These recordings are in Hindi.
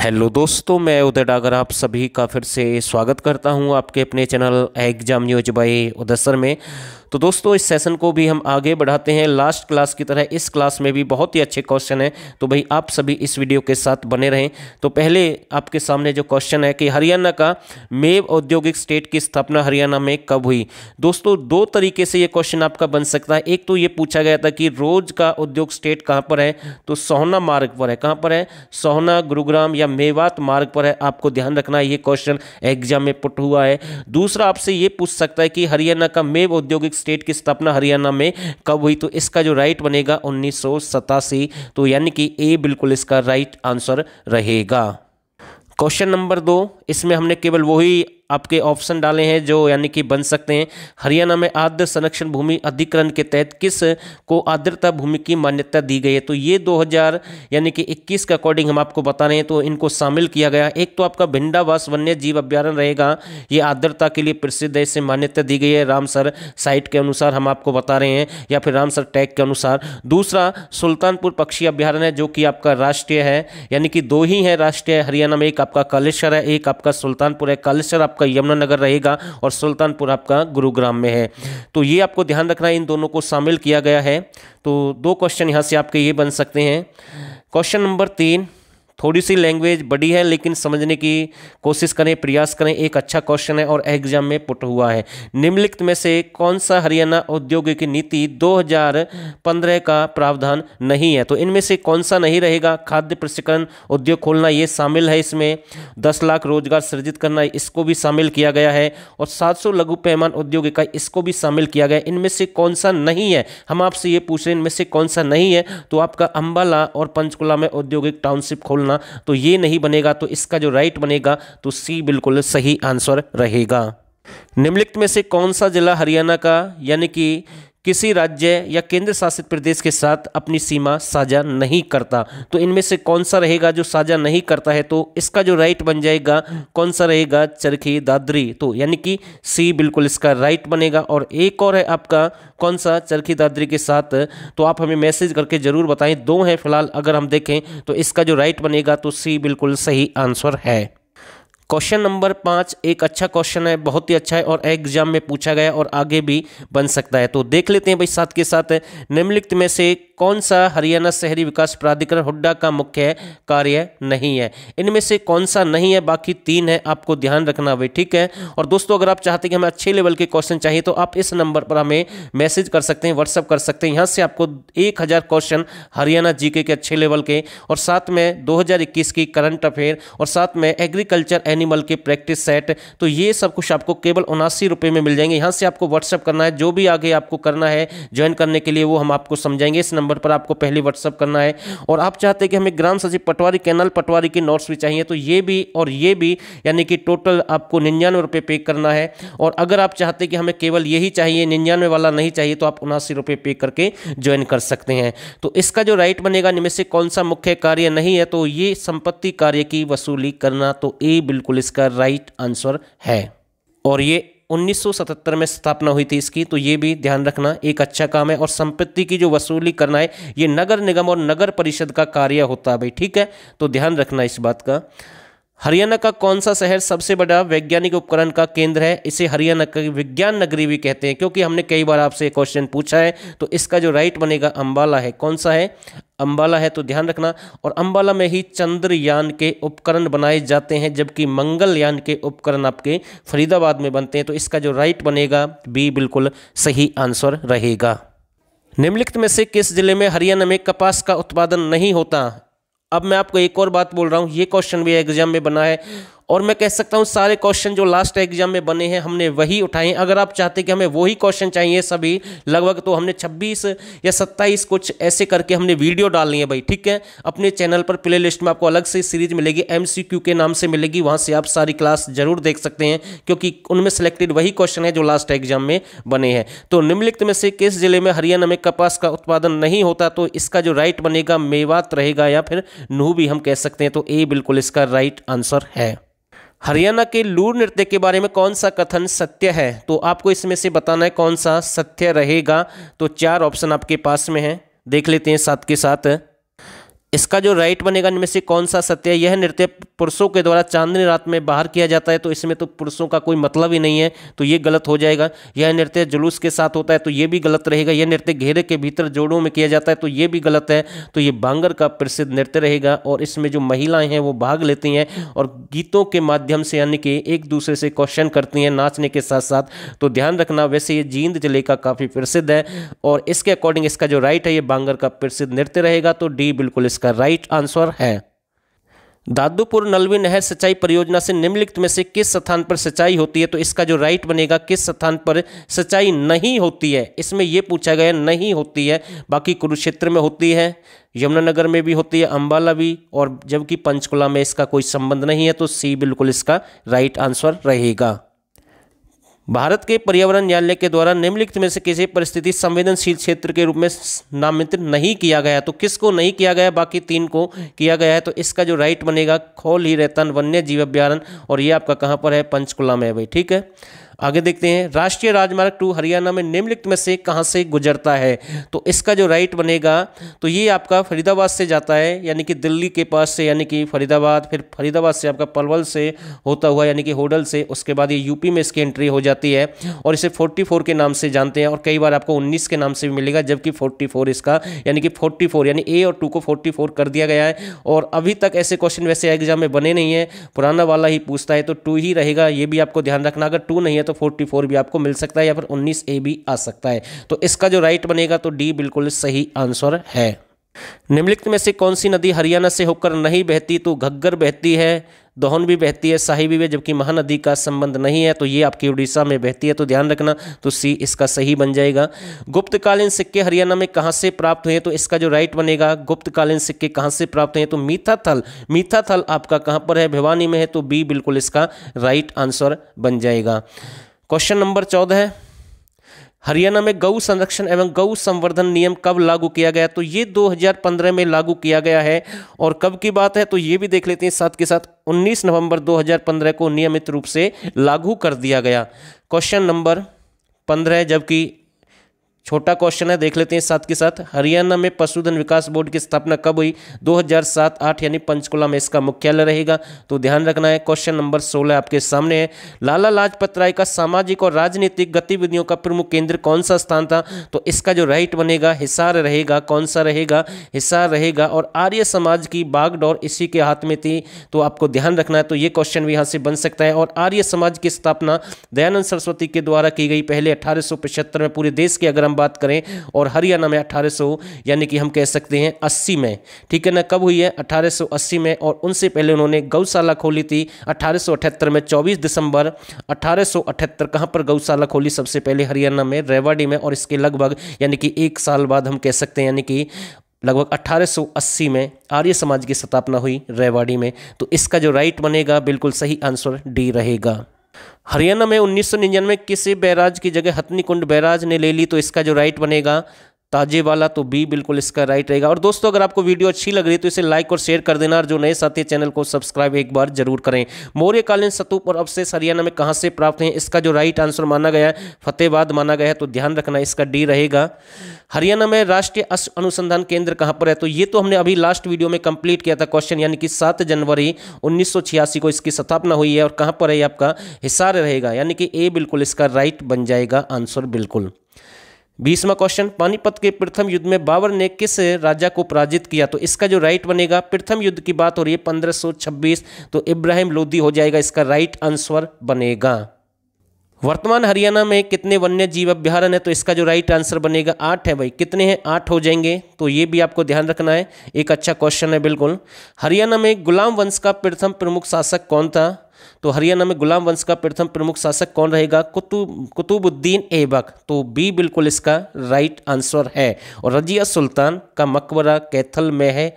हेलो दोस्तों मैं उदय डागर आप सभी का फिर से स्वागत करता हूं आपके अपने चैनल एग्जाम न्यूज बाई उदसर में तो दोस्तों इस सेशन को भी हम आगे बढ़ाते हैं लास्ट क्लास की तरह इस क्लास में भी बहुत ही अच्छे क्वेश्चन हैं तो भाई आप सभी इस वीडियो के साथ बने रहें तो पहले आपके सामने जो क्वेश्चन है कि हरियाणा का मेव औद्योगिक स्टेट की स्थापना हरियाणा में कब हुई दोस्तों दो तरीके से ये क्वेश्चन आपका बन सकता है एक तो ये पूछा गया था कि रोज का उद्योग स्टेट कहाँ पर है तो सोहना मार्ग पर है कहाँ पर है सोहना गुरुग्राम या मेवात मार्ग पर है आपको ध्यान रखना है ये क्वेश्चन एग्जाम में पुट हुआ है दूसरा आपसे ये पूछ सकता है कि हरियाणा का मेव औद्योगिक स्टेट की स्थापना हरियाणा में कब हुई तो इसका जो राइट बनेगा उन्नीस तो यानी कि ए बिल्कुल इसका राइट आंसर रहेगा क्वेश्चन नंबर दो इसमें हमने केवल वही आपके ऑप्शन डाले हैं जो यानी कि बन सकते हैं हरियाणा में आद्र संरक्षण भूमि अधिकरण के तहत किस को आद्रता भूमि की मान्यता दी गई है तो ये 2000 यानी कि 21 के अकॉर्डिंग हम आपको बता रहे हैं तो इनको शामिल किया गया एक तो आपका भिंडावास वन्य जीव अभ्यारण रहेगा ये आद्रता के लिए प्रसिद्ध है इसे मान्यता दी गई है रामसर साइट के अनुसार हम आपको बता रहे हैं या फिर रामसर टैग के अनुसार दूसरा सुल्तानपुर पक्षी अभ्यारण्य जो कि आपका राष्ट्रीय है यानी कि दो ही है राष्ट्रीय हरियाणा में एक आपका कालेश्वर है एक आपका सुल्तानपुर है कालेश्वर आपका यमुनानगर रहेगा और सुल्तानपुर आपका गुरुग्राम में है तो ये आपको ध्यान रखना है इन दोनों को शामिल किया गया है तो दो क्वेश्चन यहाँ से आपके ये बन सकते हैं क्वेश्चन नंबर तीन थोड़ी सी लैंग्वेज बड़ी है लेकिन समझने की कोशिश करें प्रयास करें एक अच्छा क्वेश्चन है और एग्जाम में पुट हुआ है निम्नलिखित में से कौन सा हरियाणा औद्योगिक नीति 2015 का प्रावधान नहीं है तो इनमें से कौन सा नहीं रहेगा खाद्य प्रशिक्षण उद्योग खोलना ये शामिल है इसमें दस लाख रोजगार सृजित करना इसको भी शामिल किया गया है और सात लघु पैमान उद्योग इकाई इसको भी शामिल किया गया इनमें से कौन सा नहीं है हम आपसे ये पूछ रहे हैं इनमें से कौन सा नहीं है तो आपका अंबाला और पंचकुला में औद्योगिक टाउनशिप खोलना करना तो ये नहीं बनेगा तो इसका जो राइट बनेगा तो सी बिल्कुल सही आंसर रहेगा निम्नलिखित में से कौन सा जिला हरियाणा का यानी कि किसी राज्य या केंद्र शासित प्रदेश के साथ अपनी सीमा साझा नहीं करता तो इनमें से कौन सा रहेगा जो साझा नहीं करता है तो इसका जो राइट बन जाएगा कौन सा रहेगा चरखी दादरी तो यानी कि सी बिल्कुल इसका राइट बनेगा और एक और है आपका कौन सा चरखी दादरी के साथ तो आप हमें मैसेज करके ज़रूर बताएं दो हैं फिलहाल अगर हम देखें तो इसका जो राइट बनेगा तो सी बिल्कुल सही आंसर है क्वेश्चन नंबर पाँच एक अच्छा क्वेश्चन है बहुत ही अच्छा है और एग्जाम में पूछा गया और आगे भी बन सकता है तो देख लेते हैं भाई साथ के साथ निम्नलिखित में से कौन सा हरियाणा शहरी विकास प्राधिकरण हुड्डा का मुख्य कार्य नहीं है इनमें से कौन सा नहीं है बाकी तीन है आपको ध्यान रखना भाई ठीक है और दोस्तों अगर आप चाहते हैं कि हमें अच्छे लेवल के क्वेश्चन चाहिए तो आप इस नंबर पर हमें मैसेज कर सकते हैं व्हाट्सअप कर सकते हैं यहाँ से आपको एक क्वेश्चन हरियाणा जी के अच्छे लेवल के और साथ में दो की करंट अफेयर और साथ में एग्रीकल्चर एनिमल के प्रैक्टिस सेट तो ये सब कुछ आपको केवल उनासी रुपये में मिल जाएंगे यहाँ से आपको व्हाट्सअप करना है जो भी आगे आपको करना है ज्वाइन करने के लिए वो हम आपको समझाएंगे इस नंबर पर आपको पहले व्हाट्सअप करना है और आप चाहते हैं कि हमें ग्राम सचिव पटवारी कैनल पटवारी के नोट्स भी चाहिए तो ये भी और ये भी यानी कि टोटल आपको निन्यानवे रुपये पे करना है और अगर आप चाहते कि हमें केवल यही चाहिए निन्यानवे वाला नहीं चाहिए तो आप उनासी रुपये पे करके ज्वाइन कर सकते हैं तो इसका जो राइट बनेगा निमित्त से कौन सा मुख्य कार्य नहीं है तो ये संपत्ति कार्य की वसूली करना तो ए बिल्कुल बिल्कुल इसका राइट आंसर है और ये 1977 में स्थापना हुई थी इसकी तो ये भी ध्यान रखना एक अच्छा काम है और संपत्ति की जो वसूली करना है ये नगर निगम और नगर परिषद का कार्य होता है भाई ठीक है तो ध्यान रखना इस बात का हरियाणा का कौन सा शहर सबसे बड़ा वैज्ञानिक उपकरण का केंद्र है इसे हरियाणा का विज्ञान नगरी भी कहते हैं क्योंकि हमने कई बार आपसे क्वेश्चन पूछा है तो इसका जो राइट बनेगा अंबाला है कौन सा है अंबाला है तो ध्यान रखना और अंबाला में ही चंद्रयान के उपकरण बनाए जाते हैं जबकि मंगलयान के उपकरण आपके फरीदाबाद में बनते हैं तो इसका जो राइट बनेगा बी बिल्कुल सही आंसर रहेगा निम्नलिखित में से किस जिले में हरियाणा में कपास का उत्पादन नहीं होता अब मैं आपको एक और बात बोल रहा हूँ ये क्वेश्चन भी एग्जाम में बना है और मैं कह सकता हूँ सारे क्वेश्चन जो लास्ट एग्जाम में बने हैं हमने वही उठाए अगर आप चाहते कि हमें वही क्वेश्चन चाहिए सभी लगभग तो हमने छब्बीस या सत्ताईस कुछ ऐसे करके हमने वीडियो डालनी है भाई ठीक है अपने चैनल पर प्ले लिस्ट में आपको अलग से सीरीज मिलेगी एम के नाम से मिलेगी वहाँ से आप सारी क्लास जरूर देख सकते हैं क्योंकि उनमें सेलेक्टेड वही क्वेश्चन है जो लास्ट एग्जाम में बने हैं तो निम्नलिखित में से किस जिले में हरियाणा में कपास का उत्पादन नहीं होता तो इसका जो राइट बनेगा मेवात रहेगा या फिर नूह भी हम कह सकते हैं तो ए बिल्कुल इसका राइट आंसर है हरियाणा के लूर नृत्य के बारे में कौन सा कथन सत्य है तो आपको इसमें से बताना है कौन सा सत्य रहेगा तो चार ऑप्शन आपके पास में है देख लेते हैं साथ के साथ इसका जो राइट बनेगा इनमें से कौन सा सत्य है यह नृत्य पुरुषों के द्वारा चांदनी रात में बाहर किया जाता है तो इसमें तो पुरुषों का कोई मतलब ही नहीं है तो ये गलत हो जाएगा यह नृत्य जुलूस के साथ होता है तो ये भी गलत रहेगा यह नृत्य घेरे के भीतर जोड़ों में किया जाता है तो ये भी गलत है तो ये बांगर का प्रसिद्ध नृत्य रहेगा और इसमें जो महिलाएं हैं वो भाग लेती हैं और गीतों के माध्यम से यानी कि एक दूसरे से क्वेश्चन करती हैं नाचने के साथ साथ तो ध्यान रखना वैसे ये जींद जिले का काफ़ी प्रसिद्ध है और इसके अकॉर्डिंग इसका जो राइट है ये बांगर का प्रसिद्ध नृत्य रहेगा तो डी बिल्कुल इसका इसका राइट आंसर है दादूपुर नलवी नहर सिंचाई परियोजना से निम्नलिखित में से किस स्थान पर सिंचाई होती है तो इसका जो राइट बनेगा किस स्थान पर सिंचाई नहीं होती है इसमें यह पूछा गया नहीं होती है बाकी कुरुक्षेत्र में होती है यमुनानगर में भी होती है अंबाला भी और जबकि पंचकुला में इसका कोई संबंध नहीं है तो सी बिल्कुल इसका राइट आंसर रहेगा भारत के पर्यावरण न्यायालय के द्वारा निम्नलिखित में से किसी परिस्थिति संवेदनशील क्षेत्र के रूप में नामित नहीं किया गया तो किसको नहीं किया गया बाकी तीन को किया गया है तो इसका जो राइट बनेगा खोल ही रेतन वन्य जीव अभ्यारण और ये आपका कहाँ पर है पंचकुला में भाई ठीक है आगे देखते हैं राष्ट्रीय राजमार्ग टू हरियाणा में निम्नलिखित में से कहाँ से गुजरता है तो इसका जो राइट बनेगा तो ये आपका फरीदाबाद से जाता है यानी कि दिल्ली के पास से यानी कि फरीदाबाद फिर फरीदाबाद से आपका पलवल से होता हुआ यानी कि होडल से उसके बाद ये यूपी में इसकी एंट्री हो जाती है और इसे फोर्टी के नाम से जानते हैं और कई बार आपको उन्नीस के नाम से भी मिलेगा जबकि फोर्टी इसका यानी कि फोर्टी यानी ए और टू को फोर्टी कर दिया गया है और अभी तक ऐसे क्वेश्चन वैसे एग्जाम में बने नहीं है पुराना वाला ही पूछता है तो टू ही रहेगा ये भी आपको ध्यान रखना अगर टू नहीं तो 44 भी आपको मिल सकता है या फिर 19 ए भी आ सकता है तो इसका जो राइट बनेगा तो डी बिल्कुल सही आंसर है निम्नलिखित में से कौन सी नदी हरियाणा से होकर नहीं बहती तो घग्गर बहती है दोहन भी बहती है शाही भी जबकि महानदी का संबंध नहीं है तो ये आपकी उड़ीसा में बहती है तो ध्यान रखना तो सी इसका सही बन जाएगा गुप्तकालीन सिक्के हरियाणा में कहाँ से प्राप्त हुए तो इसका जो राइट बनेगा गुप्तकालीन सिक्के कहाँ से प्राप्त हुए तो मीथा थल मीथा थल आपका कहाँ पर है भिवानी में है तो बी बिल्कुल इसका राइट आंसर बन जाएगा क्वेश्चन नंबर चौदह है हरियाणा में गऊ संरक्षण एवं गौ संवर्धन नियम कब लागू किया गया तो ये 2015 में लागू किया गया है और कब की बात है तो ये भी देख लेते हैं साथ के साथ 19 नवंबर 2015 को नियमित रूप से लागू कर दिया गया क्वेश्चन नंबर पंद्रह जबकि छोटा क्वेश्चन है देख लेते हैं साथ के साथ हरियाणा में पशुधन विकास बोर्ड की स्थापना कब हुई 2007-8 यानी पंचकुला में इसका मुख्यालय रहेगा तो ध्यान रखना है क्वेश्चन नंबर 16 आपके सामने है लाला लाजपत राय का सामाजिक और राजनीतिक गतिविधियों का प्रमुख केंद्र कौन सा स्थान था तो इसका जो राइट बनेगा हिसार रहेगा कौन सा रहेगा हिसार रहेगा और आर्य समाज की बागडोर इसी के हाथ में थी तो आपको ध्यान रखना है तो ये क्वेश्चन भी यहाँ से बन सकता है और आर्य समाज की स्थापना दयानंद सरस्वती के द्वारा की गई पहले अठारह में पूरे देश के अगर हम बात करें और हरियाणा में अठारह यानी कि हम कह सकते हैं अस्सी में ठीक है ना कब हुई है अठारह में और उनसे पहले उन्होंने गौशाला खोली थी अठारह में चौबीस दिसंबर अठारह सौ कहाँ पर गौशाला खोली सबसे पहले हरियाणा में रेवाड़ी में और इसके लगभग यानी कि एक साल बाद हम कह सकते हैं यानी कि लगभग 1880 में आर्य समाज की स्थापना हुई रेवाड़ी में तो इसका जो राइट बनेगा बिल्कुल सही आंसर डी रहेगा हरियाणा में उन्नीस सौ निन्यानवे किस बैराज की जगह हथनीकुंड बैराज ने ले ली तो इसका जो राइट बनेगा ताजे वाला तो बी बिल्कुल इसका राइट रहेगा और दोस्तों अगर आपको वीडियो अच्छी लग रही है तो इसे लाइक और शेयर कर देना और जो नए साथी चैनल को सब्सक्राइब एक बार जरूर करें मौर्यकालीन सतूप और अवशेष हरियाणा में कहाँ से प्राप्त हैं इसका जो राइट आंसर माना गया है फतेहबाद माना गया है तो ध्यान रखना इसका डी रहेगा हरियाणा में राष्ट्रीय अश्व अनुसंधान केंद्र कहाँ पर है तो ये तो हमने अभी लास्ट वीडियो में कंप्लीट किया था क्वेश्चन यानी कि सात जनवरी उन्नीस को इसकी स्थापना हुई है और कहाँ पर है आपका हिसार रहेगा यानी कि ए बिल्कुल इसका राइट बन जाएगा आंसर बिल्कुल बीसवा क्वेश्चन पानीपत के प्रथम युद्ध में बाबर ने किस राजा को पराजित किया तो इसका जो राइट बनेगा प्रथम युद्ध की बात हो रही है 1526 तो इब्राहिम लोदी हो जाएगा इसका राइट आंसर बनेगा वर्तमान हरियाणा में कितने वन्य जीव अभ्यारण है तो इसका जो राइट आंसर बनेगा आठ है भाई कितने हैं आठ हो जाएंगे तो ये भी आपको ध्यान रखना है एक अच्छा क्वेश्चन है बिल्कुल हरियाणा में गुलाम वंश का प्रथम प्रमुख शासक कौन था तो हरियाणा में गुलाम वंश का प्रथम प्रमुख शासक कौन रहेगा कुतुब कुतुबुद्दीन ऐबक तो बी बिल्कुल इसका राइट आंसर है और रजिया सुल्तान का मकबरा कैथल में है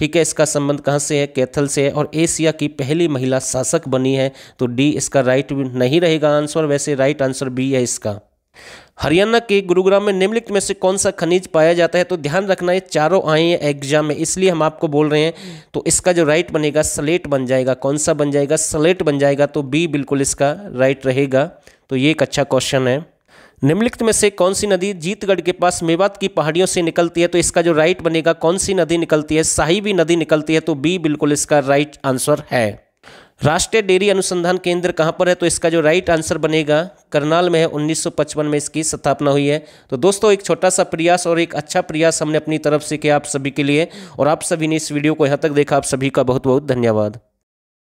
ठीक है इसका संबंध कहाँ से है कैथल से है और एशिया की पहली महिला शासक बनी है तो डी इसका राइट नहीं रहेगा आंसर वैसे राइट आंसर बी है इसका हरियाणा के गुरुग्राम में निम्नलिखित में से कौन सा खनिज पाया जाता है तो ध्यान रखना ये चारों आए हैं एग्जाम में इसलिए हम आपको बोल रहे हैं तो इसका जो राइट बनेगा स्लेट बन जाएगा कौन सा बन जाएगा स्लेट बन जाएगा तो बी बिल्कुल इसका राइट रहेगा तो ये एक अच्छा क्वेश्चन है निम्नलिखित में से कौन सी नदी जीतगढ़ के पास मेवात की पहाड़ियों से निकलती है तो इसका जो राइट बनेगा कौन सी नदी निकलती है साहिबी नदी निकलती है तो बी बिल्कुल इसका राइट आंसर है राष्ट्रीय डेयरी अनुसंधान केंद्र कहाँ पर है तो इसका जो राइट आंसर बनेगा करनाल में है 1955 में इसकी स्थापना हुई है तो दोस्तों एक छोटा सा प्रयास और एक अच्छा प्रयास हमने अपनी तरफ से किया आप सभी के लिए और आप सभी ने इस वीडियो को यहाँ तक देखा आप सभी का बहुत बहुत धन्यवाद